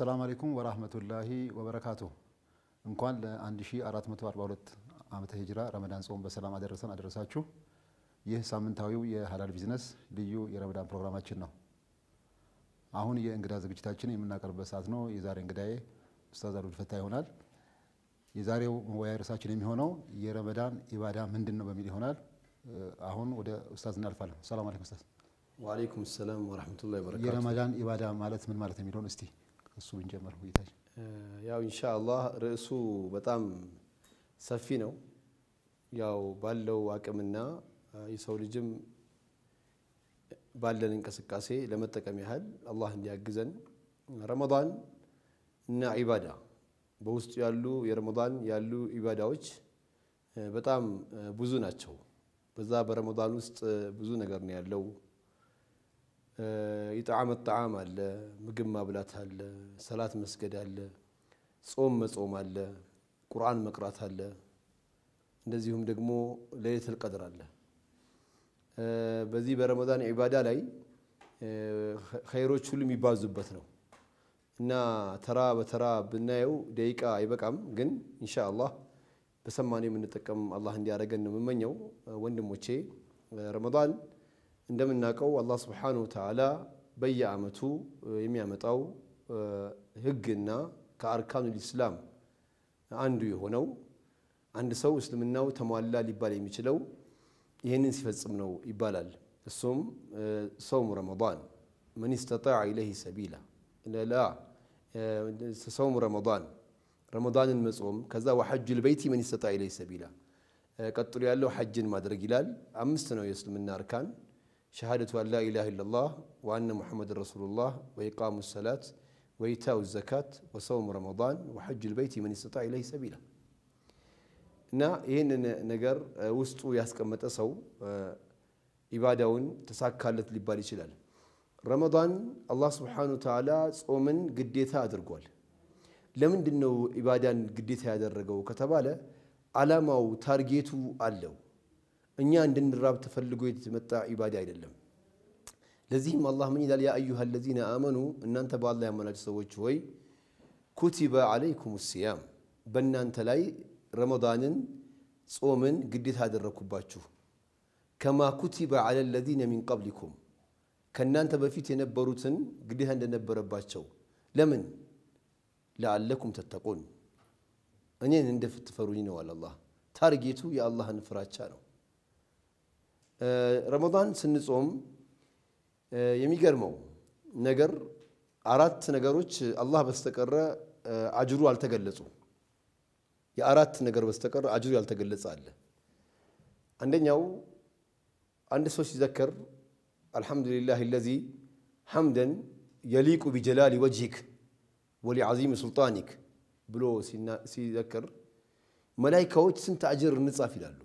አሰላሙ አለይኩም ወራህመቱላሂ ወበረካቱ። እንኳን ለ1442 ዓመተ ሂጅራ ረመዳን ጾም በሰላም አደረሰን አደረሳችሁ። ይህ ሳምንታዊው የሀላል ቢዝነስ ልዩ የረመዳን ፕሮግራማችን ነው። አሁን የእንግዳ ዝግጅታችን የምናቀርብበት ሰዓት ነው። የዛሬ እንግዳዬ ኡስታዝ አብዱል ፈታ ይሆናል። የዛሬው መወያያ ርዕሳችን የሚሆነው የረመዳን ኢባዳ ምንድን ነው በሚል ይሆናል። አሁን ወደ ኡስታዝ እናልፋለን። ሰላም አለይኩም ኡስታዝ። ወአለይኩም ሰላም ወራህመቱላሂ ወበረካቱ። የረመዳን ኢባዳ ማለት ምን ማለት የሚለውን እስቲ እሱ ብንጀምር ሁኔታችን ያው ኢንሻአላህ ርዕሱ በጣም ሰፊ ነው። ያው ባለው አቅምና የሰው ልጅም ባለን እንቅስቃሴ ለመጠቀም ያህል አላህ እንዲያግዘን። ረመዳን እና ኢባዳ በውስጡ ያሉ የረመዳን ያሉ ኢባዳዎች በጣም ብዙ ናቸው። በዛ በረመዳን ውስጥ ብዙ ነገር ነው ያለው። ይጣዓ ጣዓም አለ፣ ምግብ ማብላት አለ፣ ሰላት መስገድ አለ፣ ጾም መጾም አለ፣ ቁርአን መቅራት አለ። እንደዚሁም ደግሞ ለይለቱል ቀድር አለ። በዚህ በረመዳን ዒባዳ ላይ ኸይሮች ሁሉ የሚባዙበት ነው እና ተራ በተራ ብናየው ደቂቃ አይበቃም፣ ግን ኢንሻ አላህ በሰማን የምንጠቀም አላህ እንዲያደርገን ነው የምመኘው። ወንድሞቼ ረመዳን عندما نقول الله سبحانه وتعالى بيا أمتو يمي أمتو هجنا كأركان الإسلام عنده يهونو عند سو إسلامنا وتمالا لبالي ميشلو يهن نسفت سمنو إبالال الصوم صوم رمضان من استطاع إليه سبيلا لا لا صوم رمضان رمضان المصوم كذا وحج البيت من استطاع إليه سبيلا قد تري حج ما درجلال أمس تنو يسلم النار كان شهادة أن لا إله إلا الله وأن محمد رسول الله وإقام الصلاة وإيتاء الزكاة وصوم رمضان وحج البيت من استطاع إليه سبيلا እና ይህንን ነገር ውስጡ ያስቀመጠ ሰው ኢባዳውን ተሳካለት ሊባል ይችላል። ረመዳን አላህ ስብሓነ ወተዓላ ጾምን ግዴታ አድርጓል። ለምንድን ነው ኢባዳን ግዴታ ያደረገው على ما ታርጌቱ አለው። إن يندن الراب تفلقوا يتمتع عبادة عدلهم لذيهم الله من يدال يا أيها الذين آمنوا إن أنت بأ الله يمنى جسوه جوي كتب عليكم السيام بنا أنت لاي رمضان صوم قدت هذا الركوبات كما كتب على الذين من قبلكم كنا أنت بفيت نبروتن قدت هذا نبر لمن لعلكم تتقون أنين اندفت فروني والله تارجيتو يا الله نفرات شارو ረመዳን ስንጾም የሚገርመው ነገር አራት ነገሮች አላህ በስተቀረ አጅሩ አልተገለጹ። የአራት ነገር በስተቀረ አጅሩ ያልተገለጸ አለ። አንደኛው አንድ ሰው ሲዘከር አልሐምዱሊላህ ለዚ ሐምደን የሊቁ ቢጀላሊ ወጅህክ ወሊዓዚም ሱልጣኒክ ብሎ ሲዘክር መላይካዎች ስንት አጅር እንጻፍ ይላሉ።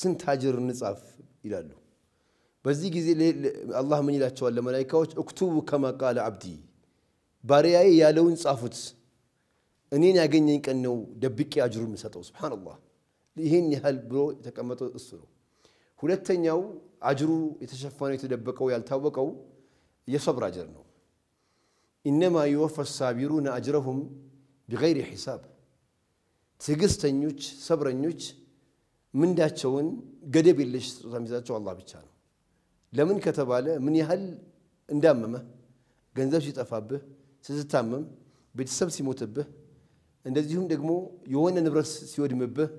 ስንት አጅር እንጻፍ ይላሉ። በዚህ ጊዜ አላህ ምን ይላቸዋል ለመላይካዎች? እክቱቡ ከማ አብዲ፣ ባሪያዬ ያለውን ጻፉት። እኔን ያገኘኝ ቀን ነው ደብቄ አጅሩ የምሰጠው። ሱብሓነላህ ይህን ያህል ብሎ የተቀመጠው እሱ ነው። ሁለተኛው አጅሩ የተሸፈነው የተደበቀው ያልታወቀው የሰብር አጅር ነው። ኢነማ ዩወፈ ሳቢሩነ አጅረሁም ቢገይሪ ሒሳብ ትዕግስተኞች ሰብረኞች ምንዳቸውን ገደብ የለሽ ስጦታ የሚሰጣቸው አላህ ብቻ ነው። ለምን ከተባለ ምን ያህል እንዳመመህ፣ ገንዘብ ሲጠፋብህ፣ ስትታመም፣ ቤተሰብ ሲሞትብህ፣ እንደዚሁም ደግሞ የሆነ ንብረት ሲወድምብህ፣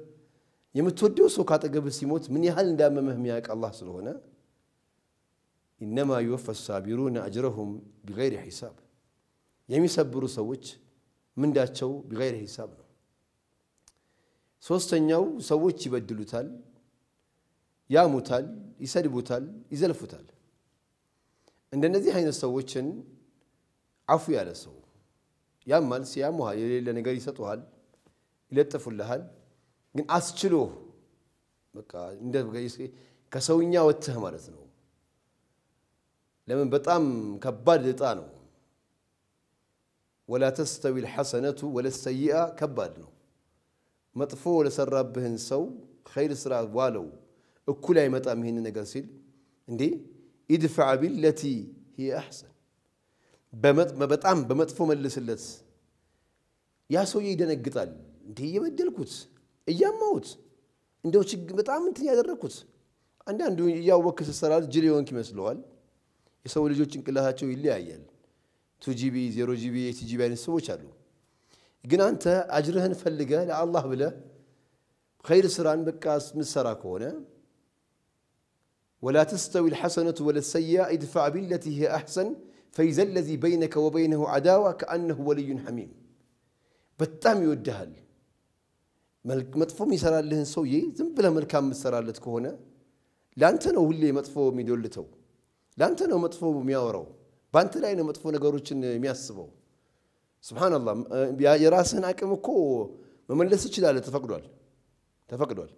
የምትወደው ሰው ካጠገብህ ሲሞት ምን ያህል እንዳመመህ የሚያውቅ አላህ ስለሆነ ኢነማ ዩወፋ ሳቢሩን አጅረሁም ቢገይሪ ሂሳብ የሚሰብሩ ሰዎች ምንዳቸው ቢገይሪ ሂሳብ ነው። ሶስተኛው ሰዎች ይበድሉታል፣ ያሙታል፣ ይሰድቡታል፣ ይዘልፉታል። እንደነዚህ አይነት ሰዎችን አፉ ያለ ሰው ያማል፣ ሲያሙሃል፣ የሌለ ነገር ይሰጡሃል፣ ይለጥፉልሃል። ግን አስችሎ ከሰውኛ ወጥተህ ማለት ነው። ለምን በጣም ከባድ ዕጣ ነው። ወላ ተስተዊ ልሐሰነቱ ወለሰይአ ከባድ ነው። መጥፎ ለሰራብህን ሰው ኸይር ስራ ዋለው እኩል አይመጣም። ይህን ነገር ሲል እንዴ ኢድፋዕ ቢለቲ ሂየ አሕሰን በጣም በመጥፎ መልስለት። ያ ሰውዬ ይደነግጣል። እንዲህ እየበደልኩት እያማሁት እንደው ችግር በጣም እንትን ያደረግኩት። አንዳንዱ እያወክ ስትሰራ ጅል የሆንክ ይመስለዋል። የሰው ልጆች ጭንቅላታቸው ይለያያል። ቱ ጂቢ፣ ዜሮ ጂቢ፣ ጂቢ አይነት ሰዎች አሉ። ግን አንተ አጅርህን ፈልገ ለአላህ ብለ ኸይር ስራን በቃ ምትሰራ ከሆነ ወላ ተስተዊ ልሐሰነቱ ወለሰያ ኢድፋዕ ቢለቲ ሂየ አሕሰን ፈይዘ ለዚ በይነከ ወበይነሁ ዓዳዋ ከአነሁ ወልዩን ሐሚም በጣም ይወድሃል መጥፎም ይሰራልህን ሰውዬ ዝም ብለ መልካም የምትሰራለት ከሆነ ለአንተ ነው ሁሌ መጥፎ የሚዶልተው ለአንተ ነው መጥፎ የሚያወራው በአንተ ላይ ነው መጥፎ ነገሮችን የሚያስበው سبحان الله የራስህን አቅም እኮ መመለስ ይችላል ተፈቅዷል ተፈቅዷል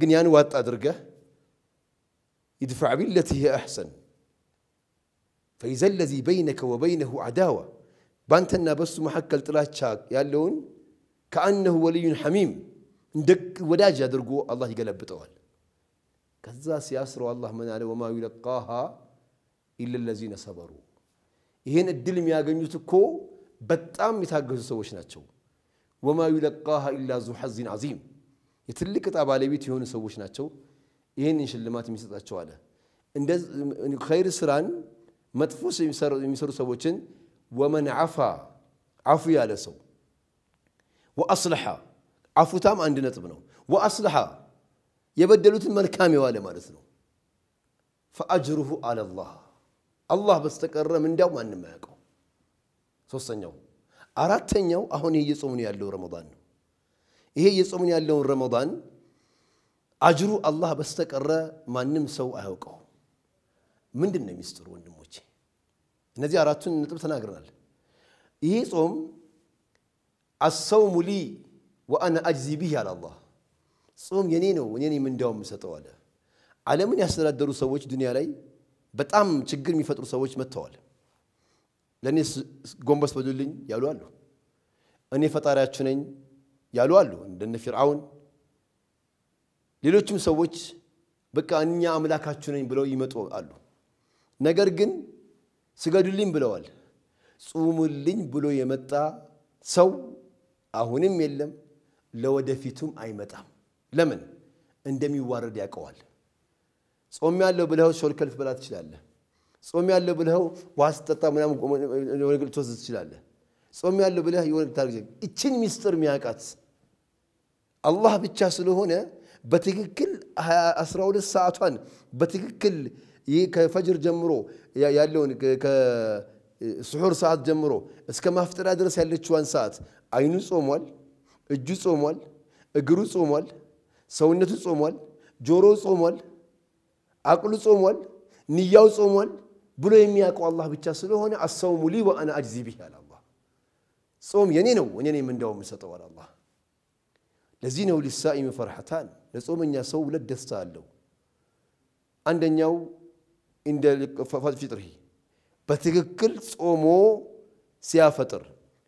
ግን ያን ዋጥ አድርገህ ይድፋዕ ቢለቲ ሂ አሕሰን ፈይዘ ለዚ በይነከ ወበይነሁ አዳዋ በአንተና በሱ መካከል ጥላቻ ያለውን ከአነሁ ወልዩን ሐሚም እንደ ወዳጅ አድርጎ አላህ ይገለብጠዋል ከዛ ሲያስረው አላህ ምን አለ ወማ ዩለቃሃ ኢለ ለዚነ ሰበሩ ይህን እድል የሚያገኙት እኮ በጣም የታገዙ ሰዎች ናቸው። ወማ ዩለቃሃ ኢላ ዙ ሐዚን ዐዚም የትልቅ ዕጣ ባለቤት የሆኑ ሰዎች ናቸው። ይህንን ሽልማት የሚሰጣቸው አለ። ኸይር ስራን መጥፎ የሚሰሩ ሰዎችን ወመን ዓፋ ዓፉ ያለ ሰው ወአስልሓ ዓፉታም አንድ ነጥብ ነው። ወአስልሓ የበደሉትን መልካም የዋለ ማለት ነው። ፈአጅሩሁ አለላህ አላህ በስተቀረ ምንዳው ማንም አያውቀው። ሶስተኛው። አራተኛው አሁን እየጾሙን ያለው ረመዳን ነው። ይሄ እየጾሙን ያለውን ረመዳን አጅሩ አላህ በስተቀረ ማንም ሰው አያውቀው። ምንድን ነው ሚስጥሩ ወንድሞቼ? እነዚህ አራቱን ነጥብ ተናግረናል። ይሄ ጾም አሰውሙ ሊ ወአነ አጅዚ ቢህ አለ አላህ። ጾም የኔ ነው እኔ ምንዳው የምሰጠው አለ። ዓለምን ያስተዳደሩ ሰዎች ዱንያ ላይ በጣም ችግር የሚፈጥሩ ሰዎች መጥተዋል። ለእኔ ጎንበስ በሉልኝ ያሉ አሉ። እኔ ፈጣሪያችሁ ነኝ ያሉ አሉ፣ እንደነ ፊርዓውን። ሌሎችም ሰዎች በቃ እኛ አምላካችሁ ነኝ ብለው ይመጡ አሉ። ነገር ግን ስገዱልኝ ብለዋል። ጹሙልኝ ብሎ የመጣ ሰው አሁንም የለም፣ ለወደፊቱም አይመጣም። ለምን? እንደሚዋረድ ያውቀዋል። ጾም ያለው ብለህ ሾልከልፍ ብላ ትችላለህ። ጾም ያለው ብለው ውሃ ስጠጣ ምናምን የሆነ ግል ትችላለህ። ጾም ያለው ብለህ የሆነ ታርግ እችን ሚስጥር ሚያውቃት አላህ ብቻ ስለሆነ በትክክል 12 ሰዓቷን በትክክል ይህ ከፈጅር ጀምሮ ያለውን ከስሑር ሰዓት ጀምሮ እስከ ማፍጠሪያ ድረስ ያለችዋን ሰዓት አይኑ ጾሟል፣ እጁ ጾሟል፣ እግሩ ጾሟል፣ ሰውነቱ ጾሟል፣ ጆሮ ጾሟል፣ አቅሉ ጾሟል፣ ንያው ጾሟል። ብሎ የሚያውቀው አላህ ብቻ ስለሆነ አሰውሙ ሊ ወአና አጅዚ ቢህ አለ አላህ። ጾም የኔ ነው እኔ ነኝ ምንዳው የምሰጠው አለ አላህ። ለዚህ ነው ሊሳኢም ፈርሐታን፣ ለጾመኛ ሰው ሁለት ደስታ አለው። አንደኛው እንደ ፊጥርሂ በትክክል ጾሞ ሲያፈጥር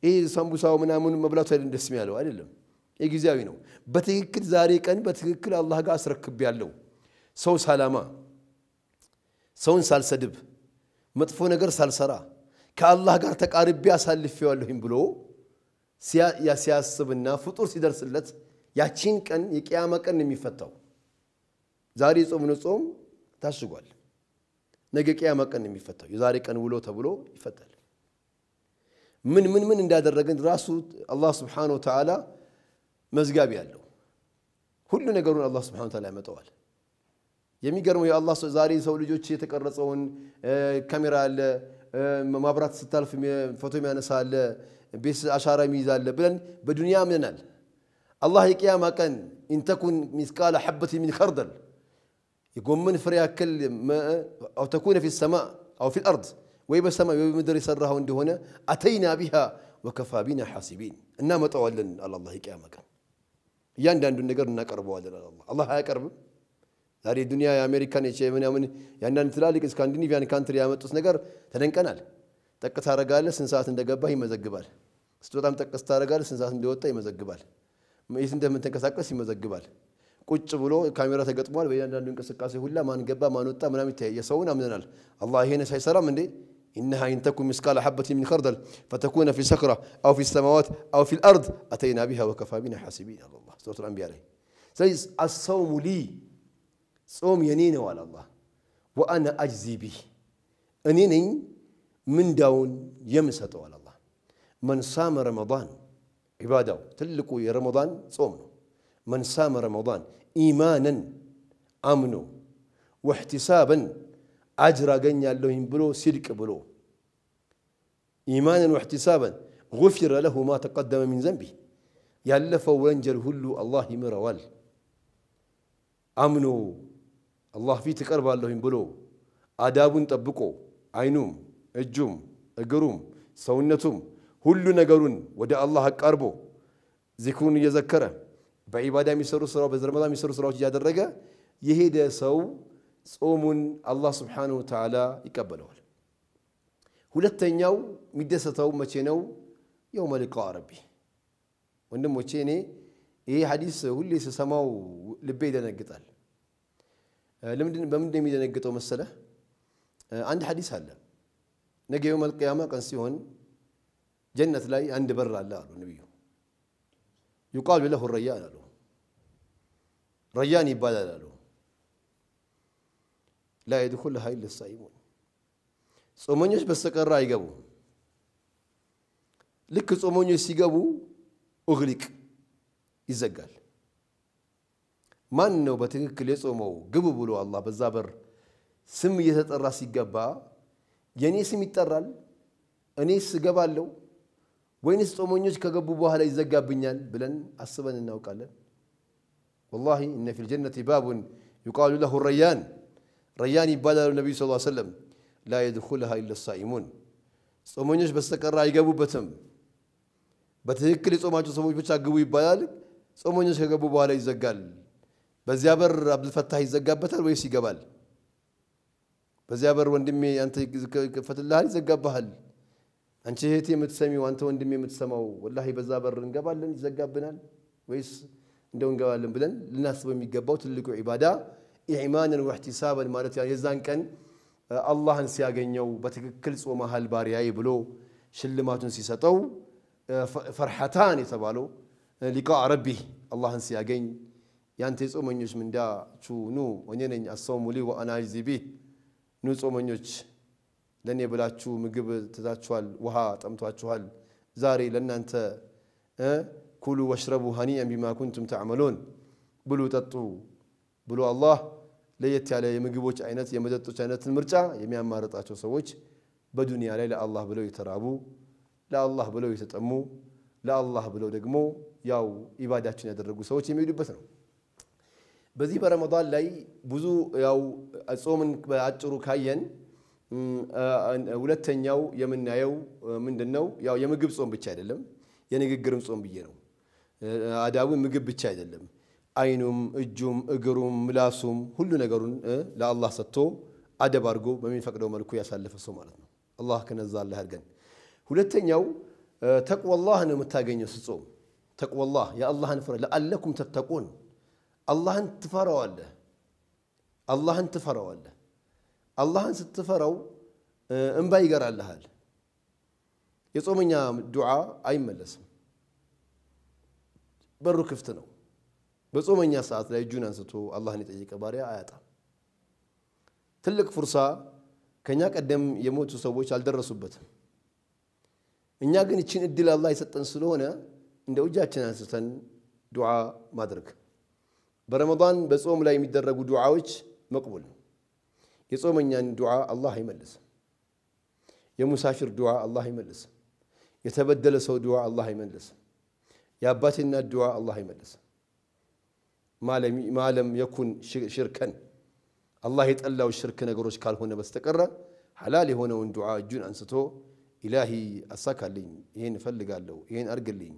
ይህ ሳምቡሳው ምናምን መብላቱ አይደለም ደስ ያለው አይደለም፣ የጊዜያዊ ነው። በትክክል ዛሬ ቀን በትክክል አላህ ጋር አስረክብ ያለው ሰው ሳላማ ሰውን ሳልሰድብ መጥፎ ነገር ሳልሰራ ከአላህ ጋር ተቃርቤ አሳልፌዋለሁኝ ብሎ ሲያስብና ፍጡር ሲደርስለት ያቺን ቀን የቅያማ ቀን የሚፈታው ዛሬ የጾምነው ጾም ታሽጓል። ነገ ቅያማ ቀን የሚፈታው የዛሬ ቀን ውሎ ተብሎ ይፈታል። ምን ምን ምን እንዳደረግን ራሱ አላህ ስብሓነሁ ወተዓላ መዝጋቢ ያለው ሁሉ ነገሩን አላህ ስብሓነሁ ወተዓላ ያመጣዋል። የሚገርመው የአላህ ዛሬ ሰው ልጆች የተቀረጸውን ካሜራ አለ፣ ማብራት ስታልፍ ፎቶ የሚያነሳ አለ፣ ቤት አሻራ የሚይዝ አለ ብለን በዱንያ አምነናል። አላህ የቅያማ ቀን ኢንተኩን ሚስቃለ ሐበት ሚን ከርደል የጎመን ፍሬ ያክል አው ተኩነ ፊ ሰማ አው ፊ ልአርድ ወይ በሰማይ ወይ በምድር የሰራኸው እንደሆነ አተይና ቢሃ ወከፋ ቢና ሐሲቢን እናመጣዋለን። አላህ የቅያማ ቀን እያንዳንዱን ነገር እናቀርበዋለን። አላህ አያቀርብም ዛሬ ዱኒያ የአሜሪካን የምን ያንዳንድ ትላልቅ ስካንዲኒቪያን ካንትሪ ያመጡት ነገር ተደንቀናል። ጠቅ ታደርጋለህ፣ ስንት ሰዓት እንደገባህ ይመዘግባል። ስትወጣም ጠቅ ታደርጋለህ፣ ስንት ሰዓት እንደወጣ ይመዘግባል። የት እንደምትንቀሳቀስ ይመዘግባል። ቁጭ ብሎ ካሜራ ተገጥሟል። በእያንዳንዱ እንቅስቃሴ ሁላ ማን ገባ ማን ወጣ ምናም ይታያየ። ሰውን አምነናል። አላህ ይሄን ሳይሰራም እንዴ? إنها إن تكون مثقال حبة من خردل فتكون في صخرة أو في السماوات أو في الأرض أتينا بها وكفى بنا حاسبين الله سورة الأنبياء سيز الصوم لي صوم ينين وعلى الله وأنا أجزي به أنيني من داون يمسط وعلى الله من صام رمضان عباده تلقوا يا رمضان صوم من صام رمضان إيمانا أمنوا واحتسابا أجر جن يالهم بلو سيرك بلو إيمانا واحتسابا غفر له ما تقدم من ذنبه يالف ورنجر هلو الله مروال أمنوا አላህ ፊት እቀርባለሁኝ ብሎ አዳቡን ጠብቆ አይኑም፣ እጁም፣ እግሩም፣ ሰውነቱም ሁሉ ነገሩን ወደ አላህ አቃርቦ ዚክሩን እየዘከረ በኢባዳ የሚሰሩ ስራ በረመዳን የሚሰሩ ስራዎች እያደረገ የሄደ ሰው ጾሙን አላህ ስብሓነሁ ወተዓላ ይቀበለዋል። ሁለተኛው የሚደሰተው መቼ ነው? የውመ ሊቃኢ ረቢ። ወንድሞቼ እኔ ይሄ ሐዲስ ሁሌ ስሰማው ልቤ ይደነግጣል። በምንድን የሚደነግጠው መሰለ አንድ ሐዲስ አለ። ነገ የውም ቅያማ ቀን ሲሆን ጀነት ላይ አንድ በር አለ አሉ ነቢዩ። ዩቃሉ ለሁ ረያን አሉ። ረያን ይባላል አሉ። ላ የድኩል ሀይል ለሳይሙን ጾመኞች በስተቀር አይገቡም። ልክ ጾመኞች ሲገቡ እግሊቅ ይዘጋል። ማን ነው በትክክል የጾመው ግቡ ብሎ አላህ በዛ በር ስም እየተጠራ ሲገባ የእኔ ስም ይጠራል? እኔስ እገባለሁ ወይንስ ጾመኞች ከገቡ በኋላ ይዘጋብኛል ብለን አስበን እናውቃለን? ወላሂ እነ ፊል ጀነቲ ባቡን ዩቃሉ ለሁ ረያን ረያን ይባላሉ ነቢዩ ስ ሰለም ላ የድኩልሃ ኢለ ሳኢሙን ጾመኞች በስተቀር አይገቡበትም። በትክክል የጾማቸው ሰዎች ብቻ ግቡ ይባላል። ጾመኞች ከገቡ በኋላ ይዘጋል። بزيابر عبد الفتاح يزقبتل ويسي يقبل بزيابر وندمي انت فت الله يزقبهل انت هيتي متسمي وانت وندمي متسمو والله بزابر نقبل يزقبنا ويس ندو نقبل بلن الناس بيقبوا تلقوا عباده ايمانا واحتسابا مالت يعني يزان كان الله نسياغنيو بتكل صوم هال بارياي بلو شلمات نسيساتو فرحتان يتبالو لقاء ربي الله نسياغني ያንተ ጾመኞች ምንዳ ቹ ኑ እኔ ነኝ አሰሙ ሊ ወአና አጅዚ ቢህ ኑ ጾመኞች ለእኔ ብላችሁ ምግብ ትታችኋል፣ ውሃ ጠምቷችኋል። ዛሬ ለእናንተ ኩሉ ወሽረቡ ሀኒአን ቢማ ኩንቱም ተዕመሉን ብሉ ጠጡ ብሎ አላህ ለየት ያለ የምግቦች አይነት የመጠጦች አይነትን ምርጫ የሚያማርጣቸው ሰዎች በዱንያ ላይ ለአላህ ብለው የተራቡ ለአላህ ብለው የተጠሙ ለአላህ ብለው ደግሞ ያው ኢባዳችን ያደረጉ ሰዎች የሚሄዱበት ነው። በዚህ በረመዳን ላይ ብዙ ያው ጾምን በአጭሩ ካየን ሁለተኛው የምናየው ምንድን ነው? ያው የምግብ ጾም ብቻ አይደለም፣ የንግግርም ጾም ብዬ ነው። አዳቡ ምግብ ብቻ አይደለም። አይኑም፣ እጁም፣ እግሩም፣ ምላሱም ሁሉ ነገሩን ለአላህ ሰጥቶ አደብ አድርጎ በሚፈቅደው መልኩ ያሳለፈ ሰው ማለት ነው። አላህ ከነዛ አላህ ያድርገን። ሁለተኛው ተቅዋላህ ነው የምታገኘው ስጾም። ተቅዋላህ የአላህን ፍረ ለአለኩም ተተቁን አላህን ትፈራዋለህ። አላህን ትፈራዋለህ። አላህን ስትፈራው እንባ ይገራልሃል። የጾመኛ ዱዓ አይመለስም። በሩ ክፍት ነው። በጾመኛ ሰዓት ላይ እጁን አንስቶ አላህን የጠየቀ ባሪያ አያጣም። ትልቅ ፉርሳ ከኛ ቀደም የሞቱ ሰዎች አልደረሱበትም። እኛ ግን ይችን እድል አላህ የሰጠን ስለሆነ እንደ እጃችን አንስተን ዱዓ ማድረግ በረመዳን በጾም ላይ የሚደረጉ ዱዓዎች መቅቡል ነው። የጾመኛን ዱዓ አላህ አይመልስም። የሙሳፊር ዱዓ አላህ አይመልስም። የተበደለ ሰው ዱዓ አላህ አይመልስም። የአባቴ እናት ዱዓ አላህ አይመልስም። ማለም የኩን ሽርከን አላህ የጠላው ሽርክ ነገሮች ካልሆነ በስተቀረ ሐላል የሆነውን ዱዓ እጁን አንስቶ ኢላሂ አሳካልኝ፣ ይሄን እፈልጋለሁ፣ ይሄን አድርግልኝ፣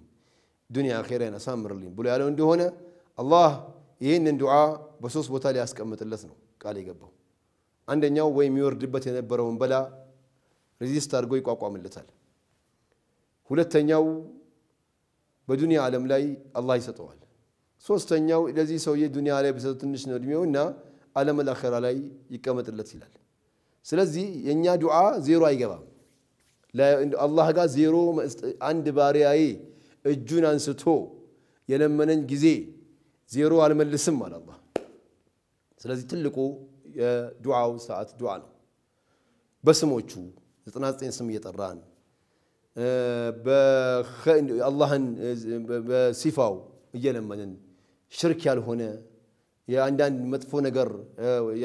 ዱንያ አኼራን አሳምርልኝ ብሎ ያለው እንደሆነ አላህ ይህንን ዱዓ በሶስት ቦታ ሊያስቀምጥለት ነው ቃል የገባው። አንደኛው ወይ የሚወርድበት የነበረውን በላ ሬዚስት አድርጎ ይቋቋምለታል። ሁለተኛው በዱንያ ዓለም ላይ አላህ ይሰጠዋል። ሶስተኛው ለዚህ ሰውዬ ዱንያ ላይ በሰጠው ትንሽ ነው እና ዓለም አላኸራ ላይ ይቀመጥለት ይላል። ስለዚህ የእኛ ዱዓ ዜሮ አይገባም። አላህ ጋር ዜሮ አንድ ባሪያዬ እጁን አንስቶ የለመነኝ ጊዜ ዜሮ አልመልስም አለ አላህ። ስለዚህ ትልቁ የዱዓው ሰዓት ዱዓ ነው። በስሞቹ 99 ስም እየጠራን አላህን በሲፋው እየለመንን ሽርክ ያልሆነ የአንዳንድ መጥፎ ነገር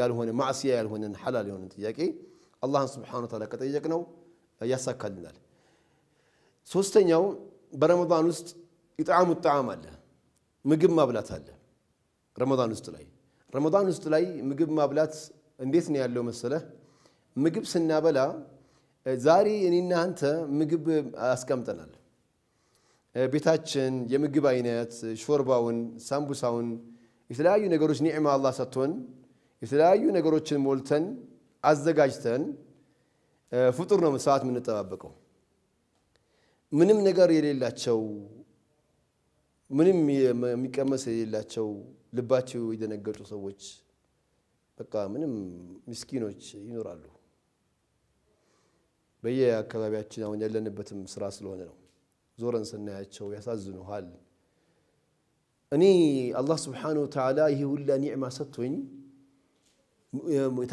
ያልሆነ ማዕስያ ያልሆነን ሐላል የሆነን ጥያቄ አላህን ስብሓነ ወተዓላ ከጠየቅነው ያሳካልናል። ሶስተኛው በረመዳን ውስጥ ኢጥዓሙ ጣዓም አለ። ምግብ ማብላት አለ ረመዳን ውስጥ ላይ ረመዳን ውስጥ ላይ ምግብ ማብላት እንዴት ነው ያለው መሰለህ? ምግብ ስናበላ ዛሬ እኔና አንተ ምግብ አስቀምጠናል። ቤታችን የምግብ አይነት ሾርባውን፣ ሳምቡሳውን፣ የተለያዩ ነገሮች ኒዕማ አላህ ሰጥቶን የተለያዩ ነገሮችን ሞልተን አዘጋጅተን ፍጡር ነው ሰዓት የምንጠባበቀው ምንም ነገር የሌላቸው ምንም የሚቀመስ የሌላቸው ልባቸው የደነገጡ ሰዎች በቃ ምንም ምስኪኖች ይኖራሉ። በየአካባቢያችን አሁን ያለንበትም ስራ ስለሆነ ነው። ዞረን ስናያቸው ያሳዝኑሃል። እኔ አላህ ስብሓነሁ ወተዓላ ይህ ሁላ ኒዕማ ሰጥቶኝ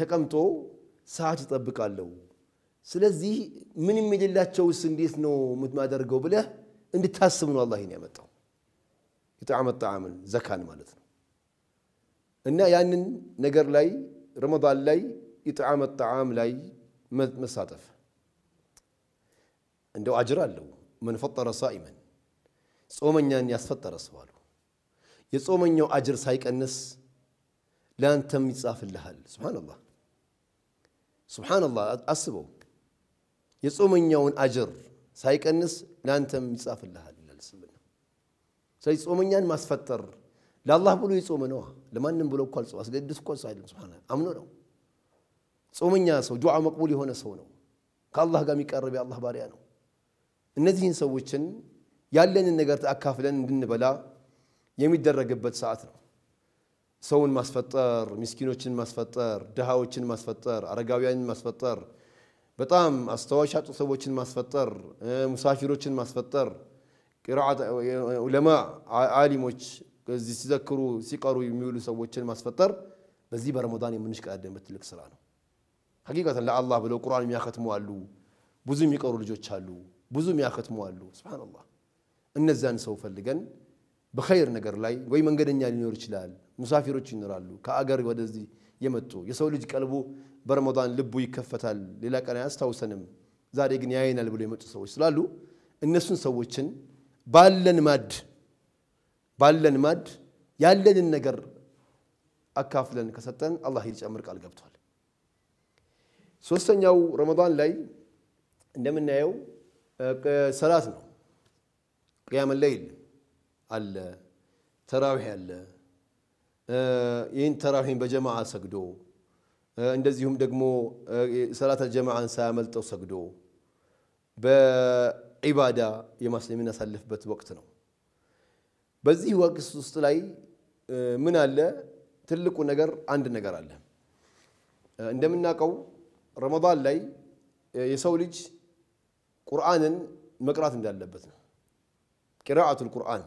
ተቀምጦ ሰዓት ይጠብቃለሁ። ስለዚህ ምንም የሌላቸውስ እንዴት ነው የምታደርገው ብለህ እንድታስብ ነው አላህ ያመጣው። يطعم الطعام الزكاة مالتنا إن يعني نجر لي رمضان لي يطعم الطعام لي مساتف عنده أجر له من فطر صائما صوم إن يعني يسفطر سواله يصوم إنه أجر سايك النس لا تم يصاف الله سبحان الله سبحان الله أصبوا يصوم إنه أجر سايك النس لا تم يصاف الله ስለዚህ ጾመኛን ማስፈጠር ለአላህ ብሎ የጾመ ነዋ። ለማንም ብሎ እኮ አልጾም አስገድስ እኮ አይደለም። ስብሓን አምኖ ነው። ጾመኛ ሰው ዱዓ መቅቡል የሆነ ሰው ነው። ከአላህ ጋር የሚቀርብ የአላህ ባሪያ ነው። እነዚህን ሰዎችን ያለንን ነገር አካፍለን እንድንበላ የሚደረግበት ሰዓት ነው። ሰውን ማስፈጠር፣ ምስኪኖችን ማስፈጠር፣ ድሃዎችን ማስፈጠር፣ አረጋውያንን ማስፈጠር፣ በጣም አስተዋይ ሰዎችን ማስፈጠር፣ ሙሳፊሮችን ማስፈጠር ቂራአት ዑለማ አሊሞች እዚህ ሲዘክሩ ሲቀሩ የሚውሉ ሰዎችን ማስፈጠር በዚህ በረመዳን የምንሽቀዳደምበት ትልቅ ስራ ነው። ሐቂቀተን ለአላህ ብለው ቁርአን የሚያከትሙ አሉ። ብዙ የሚቀሩ ልጆች አሉ። ብዙ የሚያከትሙ አሉ። ስብሓንላህ እነዚያን ሰው ፈልገን በኸይር ነገር ላይ ወይ መንገደኛ ሊኖር ይችላል። ሙሳፊሮች ይኖራሉ። ከአገር ወደዚህ የመጡ የሰው ልጅ ቀልቡ በረመዳን ልቡ ይከፈታል። ሌላ ቀን አያስታውሰንም። ዛሬ ግን ያይናል ብሎ የመጡ ሰዎች ስላሉ እነሱን ሰዎችን ባለን ማድ ባለን ማድ ያለንን ነገር አካፍለን ከሰጠን አላህ ይጨምር ቃል ገብቷል። ሶስተኛው ረመዳን ላይ እንደምናየው ሰላት ነው። ቅያመ ለይል አለ፣ ተራዊህ አለ። ይህን ተራዊህን በጀማዓ ሰግዶ እንደዚሁም ደግሞ ሰላተ ጀማዓን ሳያመልጠው ሰግዶ ዒባዳ የምናሳልፍበት ወቅት ነው። በዚህ ወቅት ውስጥ ላይ ምን አለ? ትልቁ ነገር አንድ ነገር አለ። እንደምናውቀው ረመዳን ላይ የሰው ልጅ ቁርአንን መቅራት እንዳለበት ነው። ቂራአቱል ቁርአን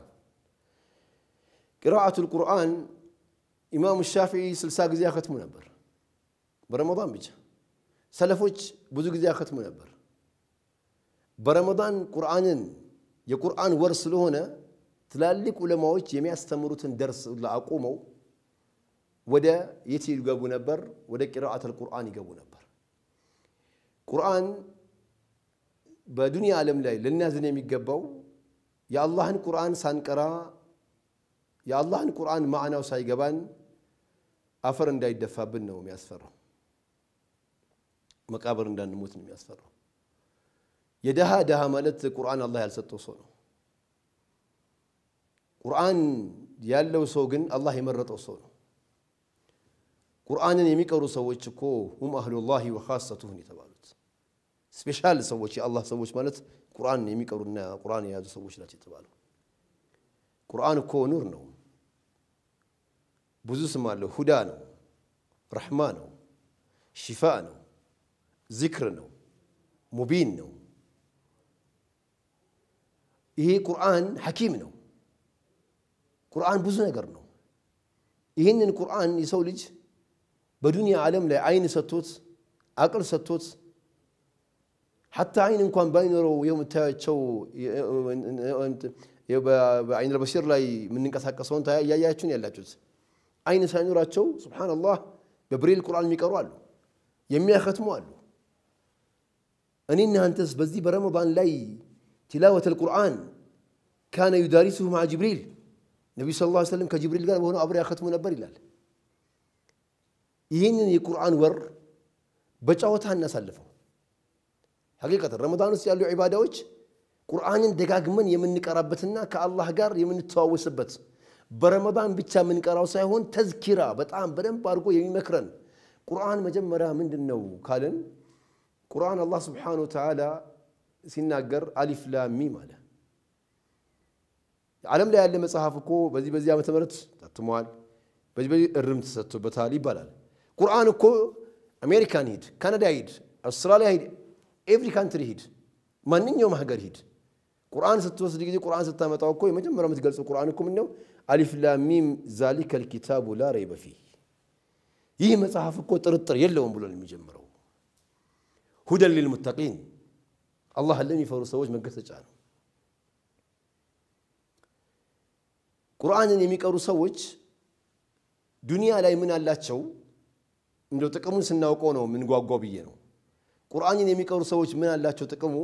ቂራአቱል ቁርአን ኢማሙ ሻፊዒ ስልሳ ጊዜ ያከትሙ ነበር፣ በረመዳን ብቻ። ሰለፎች ብዙ ጊዜ ያከትሙ ነበር። በረመዳን ቁርአንን የቁርአን ወር ስለሆነ ትላልቅ ዑለማዎች የሚያስተምሩትን ደርስ አቁመው ወደ የት ይገቡ ነበር? ወደ ቂራአተል ቁርአን ይገቡ ነበር። ቁርአን በዱንያ ዓለም ላይ ልናዝን የሚገባው የአላህን ቁርአን ሳንቀራ የአላህን ቁርአን ማዕናው ሳይገባን አፈር እንዳይደፋብን ነው የሚያስፈራው። መቃብር እንዳንሞት ነው የሚያስፈራው። የደሃ ድሃ ማለት ቁርአን አላህ ያልሰጠው ሰው ነው። ቁርአን ያለው ሰው ግን አላህ የመረጠው ሰው ነው። ቁርአንን የሚቀሩ ሰዎች እኮ ሁም አህሉላሂ ወኻሰቱሁን የተባሉት ስፔሻል ሰዎች የአላህ ሰዎች ማለት ቁርአን የሚቀሩና ቁርአን የያዙ ሰዎች ናቸው የተባሉ። ቁርአን እኮ ኑር ነው፣ ብዙ ስም አለው። ሁዳ ነው፣ ረሕማ ነው፣ ሽፋ ነው፣ ዚክር ነው፣ ሙቢን ነው ይሄ ቁርአን ሐኪም ነው። ቁርአን ብዙ ነገር ነው። ይህንን ቁርአን የሰው ልጅ በዱንያ ዓለም ላይ አይን ሰጥቶት አቅል ሰጥቶት ሐታ አይን እንኳን ባይኖረው የምታያቸው በአይን በሲር ላይ የምንንቀሳቀሰውን እያያችሁን ያላችሁት አይን ሳይኖራቸው ሱብሓነላህ በብሬል ቁርአን የሚቀሩ አሉ፣ የሚያከትሙ አሉ። እኔ እናንተስ በዚህ በረመዳን ላይ تلاوة القرآن كان يدارسه مع جبريل النبي صلى الله عليه وسلم كجبريل قال وهنا أبري أخذت من أبري لال يهين القرآن ور بجاوتها الناس ألفه حقيقة رمضان سيال له عبادة وش قرآن دقاق من يمن كربتنا كالله قار يمن التواوي سبت برمضان بيتشا منك كراو سيهون تذكرة بتعام برم باركو يمي مكرن قرآن مجمرة من النو كالن قرآن الله سبحانه وتعالى ሲናገር አሊፍ ላም ሚም አለ። ዓለም ላይ ያለ መጽሐፍ እኮ በዚህ በዚህ ዓመተ ምህረት ታትሟል፣ በዚህ በዚህ እርምት ተሰጥቶበታል ይባላል። ቁርአን እኮ አሜሪካን ሂድ፣ ካናዳ ሂድ፣ አውስትራሊያ ሂድ፣ ኤቭሪ ካንትሪ ሂድ፣ ማንኛውም ሀገር ሂድ። ቁርአን ስትወስድ ጊዜ ቁርአን ስታመጣው እኮ የመጀመሪያ የምትገልጸው ቁርአን እኮ ምነው አሊፍ ላም ሚም ዛሊከል ኪታቡ ላ ረይበ ፊህ ይህ መጽሐፍ እኮ ጥርጥር የለውም ብሎ ነው የሚጀምረው ሁደን ሊልሙተቂን አላህን ለሚፈሩ ሰዎች መገሰጫ ነው። ቁርአንን የሚቀሩ ሰዎች ዱንያ ላይ ምን አላቸው? እንደው ጥቅሙን ስናውቀው ነው ምንጓጓው ብዬ ነው። ቁርአንን የሚቀሩ ሰዎች ምን አላቸው ጥቅሙ?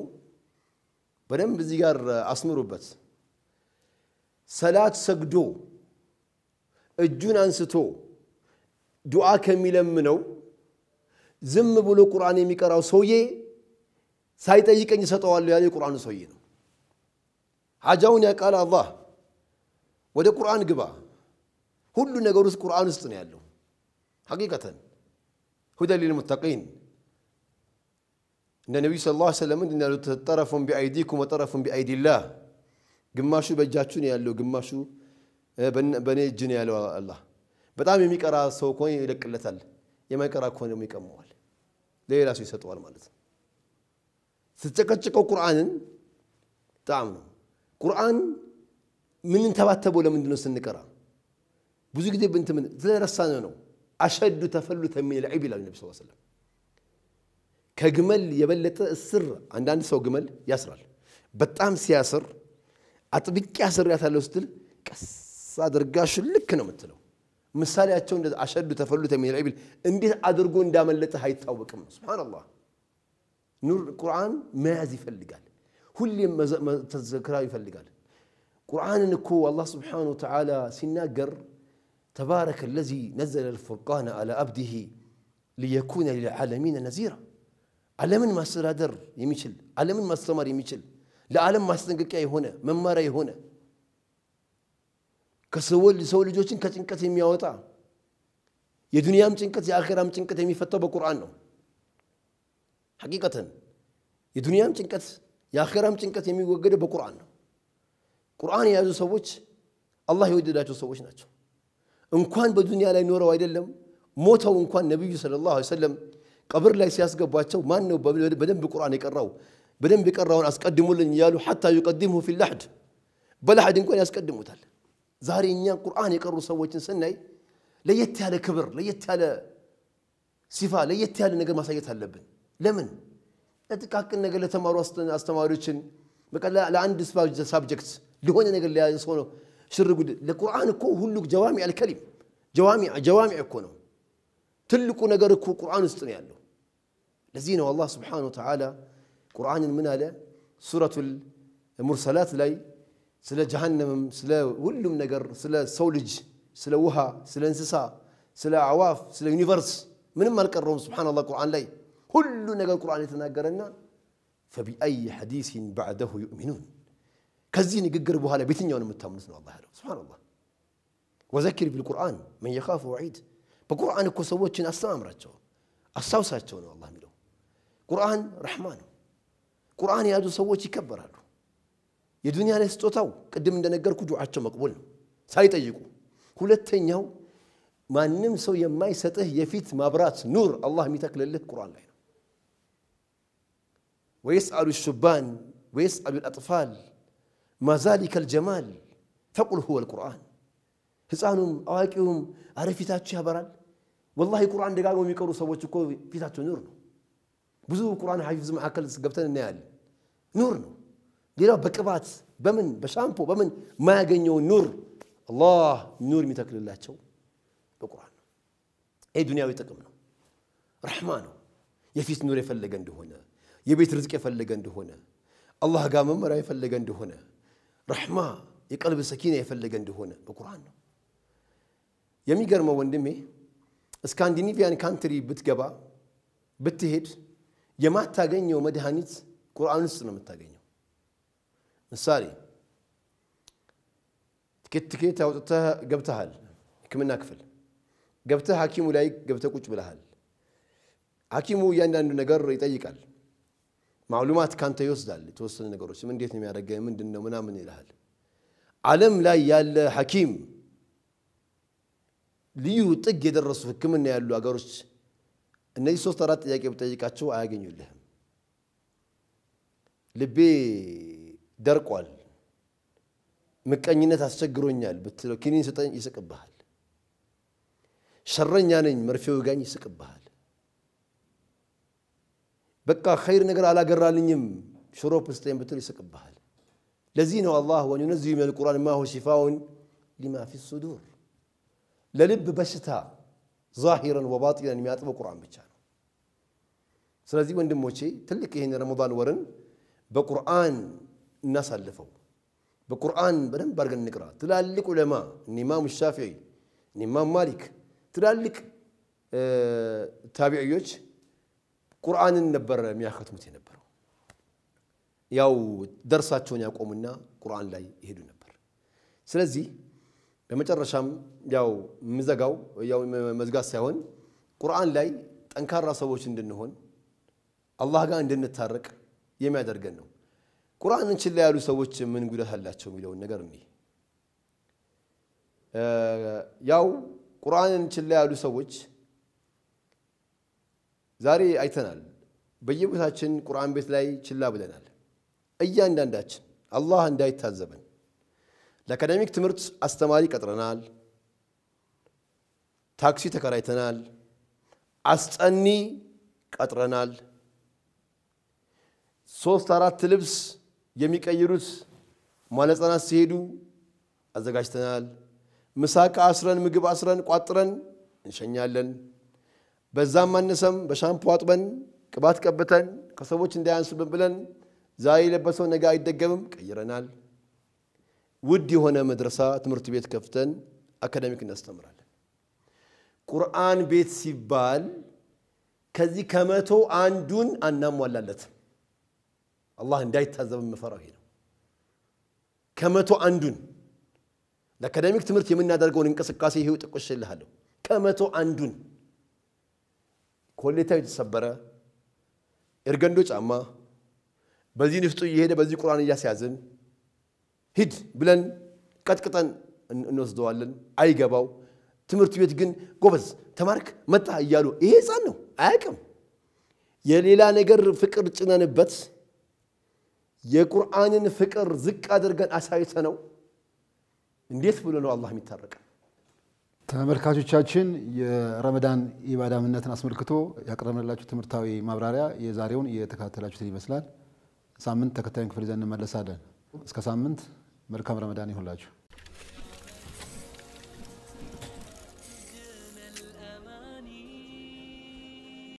በደንብ እዚህ ጋር አስምሩበት። ሰላት ሰግዶ እጁን አንስቶ ዱዓ ከሚለምነው ዝም ብሎ ቁርአን የሚቀራው ሰውዬ ሳይጠይቀኝ እሰጠዋለሁ ያለ የቁርአኑ ሰውዬ ነው። ሀጃውን ያቃል አላህ። ወደ ቁርአን ግባ። ሁሉ ነገር ውስጥ ቁርአን ውስጥ ነው ያለው። ሐቂቀተን ሁደ ሊልሙተቂን እንደ ነቢዩ ስለ ላ ሰለም እንዳሉት ጠረፉን ቢአይዲኩም ወጠረፉን ቢአይዲላህ ግማሹ በእጃችሁ ነው ያለው፣ ግማሹ በእኔ እጅ ነው ያለው አላህ። በጣም የሚቀራ ሰው ከሆነ ይለቅለታል፣ የማይቀራ ከሆነ ደግሞ ይቀመዋል፣ ለሌላ ሰው ይሰጠዋል ማለት ነው። ስትጨቀጭቀው ቁርአንን ጣም ነው። ቁርአን ምን ተባተበው ለምንድን ነው ስንቀራ? ብዙ ጊዜ ብንት ምን ስለረሳነ ነው። አሸዱ ተፈሉተ ሚን ልዒብ ይላል ነቢ ስ ሰለም ከግመል የበለጠ እስር። አንዳንድ ሰው ግመል ያስራል። በጣም ሲያስር አጥብቄ ያታለው ስትል ቀስ አድርጋ ሽልክ ነው የምትለው። ምሳሌያቸው አሸዱ ተፈሉተ ሚን ልዒብ እንዴት አድርጎ እንዳመለጠህ አይታወቅም። ሱብሃነላህ نور القران ما يفلقال كل ما ما تذكره يفلقال قران نكو الله سبحانه وتعالى سناقر تبارك الذي نزل الفرقان على عبده ليكون للعالمين نذيرا على ما سرادر يمشل على من ما استمر لا لعالم ما استنقك اي هنا من ما هنا كسول لسول لجوشن كتن كتن ميوطا يدنيام تنكت يا اخرام تنكت يمي فتو بقرآن نوم حقيقة يدنيام تنكت يا خيرام تنكت يمي وجد بقرآن قرآن يا زو سوتش الله يودي داتو سوتش ناتو إن كان بدنيا لا نور وايد لهم موتا وإن كان النبي صلى الله عليه وسلم قبر لا سياس قبواته ما إنه بدن بقرآن يكرهه بدن بيكرهون أسقدموا لن يالو حتى يقدمه في اللحد بلا حد إن كان يسقدمه تال زهري إنيا قرآن يكره سوتش سنعي ليت على كبر ليت على صفة ليت على نجر ما هاللبن لمن؟ أتكاكن نقول لثمار واستن استماريشن بقى لا لا عند سباج سبجكت لهون نقول لا يسونه شر قد القرآن كو هلوك جوامع الكلم جوامع جوامع كونه تلكو نقول كو قرآن استن يالو لذين والله سبحانه وتعالى قرآن من هذا سورة المرسلات لي سلا جهنم سلا ولم نقر سلا سولج سلا وها سلا انسسا سلا عواف سلا يونيفرس من مالك الروم سبحان الله قرآن لي كل نقل القرآن يتناقرنا فبأي حديث بعده يؤمنون كزين يقر بها لبثني وانا متامنس الله حلو. سبحان الله وذكر بالقرآن من يخاف وعيد بقرآن كسوت شن أسلام رجوا أساوسات والله ملو قرآن رحمن قرآن يا دو سوت يكبر هذا يا دنيا نستوتاو قدم عندنا قر كجوع أشم مقبول سايت أيقو كل التنياو ما نمسو يم ما يسته يفيت برات نور الله ميتكل له قرآن لحنا. ويسأل الشبان ويسأل الأطفال ما ذلك الجمال فقل هو القرآن هسانهم أواكيهم عرفت أشياء برال والله القرآن دقاقو ميكرو سواتكو في تاتو نور بزو القرآن حافظ محاكل قبتن النيال نور ديرا بكبات بمن بشامبو بمن ما يغنيو نور الله نور متاكل الله تشو القرآن أي دنيا ويتقمنا رحمانه يفيس نور يفلق عنده هنا የቤት ርዝቅ የፈለገ እንደሆነ አላህ ጋር መመሪያ የፈለገ እንደሆነ ረሕማ የቀልብ ሰኪና የፈለገ እንደሆነ በቁርአን ነው። የሚገርመው ወንድሜ ስካንዲኔቪያን ካንትሪ ብትገባ ብትሄድ የማታገኘው መድኃኒት ቁርአን ውስጥ ነው የምታገኘው። ምሳሌ ትኬት ትኬት አውጥተህ ገብተሃል፣ ህክምና ክፍል ገብተህ ሐኪሙ ላይ ገብተህ ቁጭ ብለሃል። ሐኪሙ እያንዳንዱ ነገር ይጠይቃል። ማዕሉማት ካንተ ይወስዳል። ነገሮች ምን እንዴት ነው የሚያደርገህ ምንድን ነው ምናምን ይልሃል። ዓለም ላይ ያለ ሐኪም ልዩ ጥግ የደረሱ ሕክምና ያሉ አገሮች እነዚህ ሶስት አራት ጥያቄ ብጠይቃቸው አያገኙልህም። ልቤ ደርቋል፣ ምቀኝነት አስቸግሮኛል ብትለው ኪኒን ስጠኝ ይስቅብሃል። ሸረኛ ነኝ መርፌ ጋኝ ይስቅብሃል። بقى خير نجر على قرا لنيم شروب استين بتل سكبهال لزين الله وان من القران ما هو شفاء لما في الصدور للب بشتا ظاهرا وباطنا ما يطلب القران بشان سلازي وين تلك هنا رمضان ورن بقران الناس الفوا بقران بدن برغ نقرا تلالك علماء الامام الشافعي الامام مالك تلالك آه تابعيوش ቁርአንን ነበር የሚያከትሙት የነበረው። ያው ደርሳቸውን ያቆሙና ቁርአን ላይ ይሄዱ ነበር። ስለዚህ በመጨረሻም ያው ምዘጋው ያው መዝጋት ሳይሆን ቁርአን ላይ ጠንካራ ሰዎች እንድንሆን አላህ ጋር እንድንታረቅ የሚያደርገን ነው። ቁርአንን ችላ ያሉ ሰዎች ምን ጉዳት አላቸው የሚለውን ነገር እኔ ያው ቁርአንን ችላ ያሉ ሰዎች ዛሬ አይተናል። በየቦታችን ቁርአን ቤት ላይ ችላ ብለናል። እያንዳንዳችን አላህ እንዳይታዘበን ለአካዳሚክ ትምህርት አስተማሪ ቀጥረናል። ታክሲ ተከራይተናል። አስጠኒ ቀጥረናል። ሶስት አራት ልብስ የሚቀይሩት ማለህጻናት ሲሄዱ አዘጋጅተናል። ምሳቃ አስረን ምግብ አስረን ቋጥረን እንሸኛለን። በዛም አነሰም በሻምፖ አጥበን ቅባት ቀብተን ከሰዎች እንዳያንስብን ብለን ዛሬ የለበሰው ነገ አይደገምም ቀይረናል። ውድ የሆነ መድረሳ ትምህርት ቤት ከፍተን አካዳሚክ እናስተምራለን። ቁርአን ቤት ሲባል ከዚህ ከመቶ አንዱን አናሟላለትም። አላህ እንዳይታዘብ የምፈራው ይሄ ነው። ከመቶ አንዱን ለአካዳሚክ ትምህርት የምናደርገውን እንቅስቃሴ ይሄው ጥቆሽልሃለሁ። ከመቶ አንዱን ኮሌታው የተሰበረ ኤርገንዶ ጫማ በዚህ ንፍጡ እየሄደ በዚህ ቁርአን እያስያዝን ሂድ ብለን ቀጥቅጠን እንወስደዋለን። አይገባው። ትምህርት ቤት ግን ጎበዝ ተማርክ መጣ እያሉ ይሄ ህፃን ነው አያውቅም። የሌላ ነገር ፍቅር ጭነንበት የቁርአንን ፍቅር ዝቅ አድርገን አሳይተ ነው እንዴት ብሎ ነው አላህ የሚታረቀን? ተመልካቾቻችን የረመዳን ኢባዳ ምንነትን አስመልክቶ ያቀረብንላችሁ ትምህርታዊ ማብራሪያ የዛሬውን የተከታተላችሁትን ይመስላል። ሳምንት ተከታዩን ክፍል ይዘን እንመለሳለን። እስከ ሳምንት መልካም ረመዳን ይሁንላችሁ።